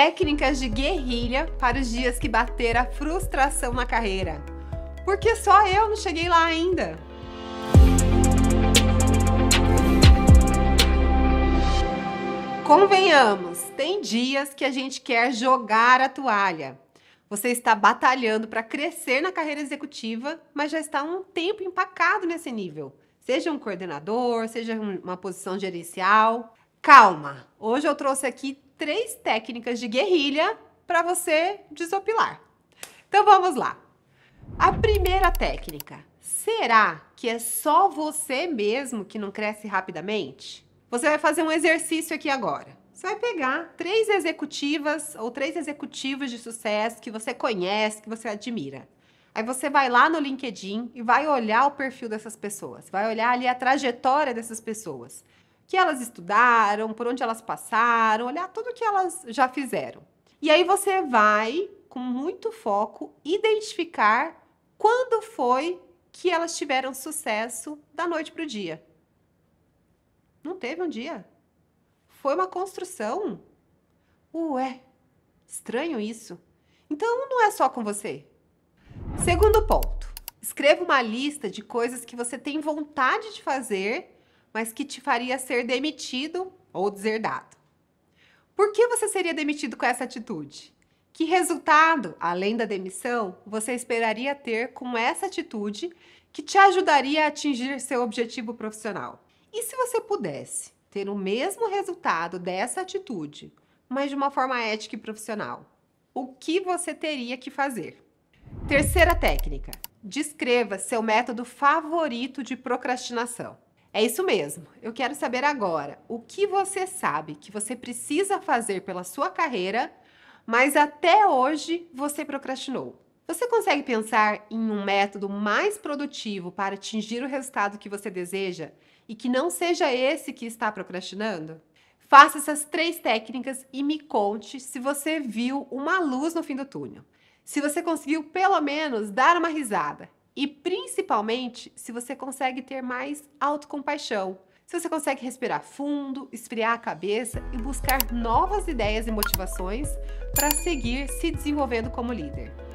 Técnicas de guerrilha para os dias que bater a frustração na carreira. Porque só eu não cheguei lá ainda. Convenhamos, tem dias que a gente quer jogar a toalha. Você está batalhando para crescer na carreira executiva, mas já está há um tempo empacado nesse nível. Seja um coordenador, seja uma posição gerencial. Calma, hoje eu trouxe aqui três técnicas de guerrilha para você desopilar. Então vamos lá. A primeira técnica. Será que é só você mesmo que não cresce rapidamente? Você vai fazer um exercício aqui agora. Você vai pegar três executivas ou três executivos de sucesso que você conhece, que você admira. Aí você vai lá no LinkedIn e vai olhar o perfil dessas pessoas, vai olhar ali a trajetória dessas pessoas que elas estudaram, por onde elas passaram, olhar tudo que elas já fizeram. E aí você vai, com muito foco, identificar quando foi que elas tiveram sucesso da noite para o dia. Não teve um dia. Foi uma construção. Ué, estranho isso. Então não é só com você. Segundo ponto, escreva uma lista de coisas que você tem vontade de fazer mas que te faria ser demitido ou deserdado. Por que você seria demitido com essa atitude? Que resultado, além da demissão, você esperaria ter com essa atitude que te ajudaria a atingir seu objetivo profissional? E se você pudesse ter o mesmo resultado dessa atitude, mas de uma forma ética e profissional? O que você teria que fazer? Terceira técnica: descreva seu método favorito de procrastinação. É isso mesmo. Eu quero saber agora o que você sabe que você precisa fazer pela sua carreira, mas até hoje você procrastinou. Você consegue pensar em um método mais produtivo para atingir o resultado que você deseja e que não seja esse que está procrastinando? Faça essas três técnicas e me conte se você viu uma luz no fim do túnel. Se você conseguiu pelo menos dar uma risada e principalmente se você consegue ter mais autocompaixão. Se você consegue respirar fundo, esfriar a cabeça e buscar novas ideias e motivações para seguir se desenvolvendo como líder.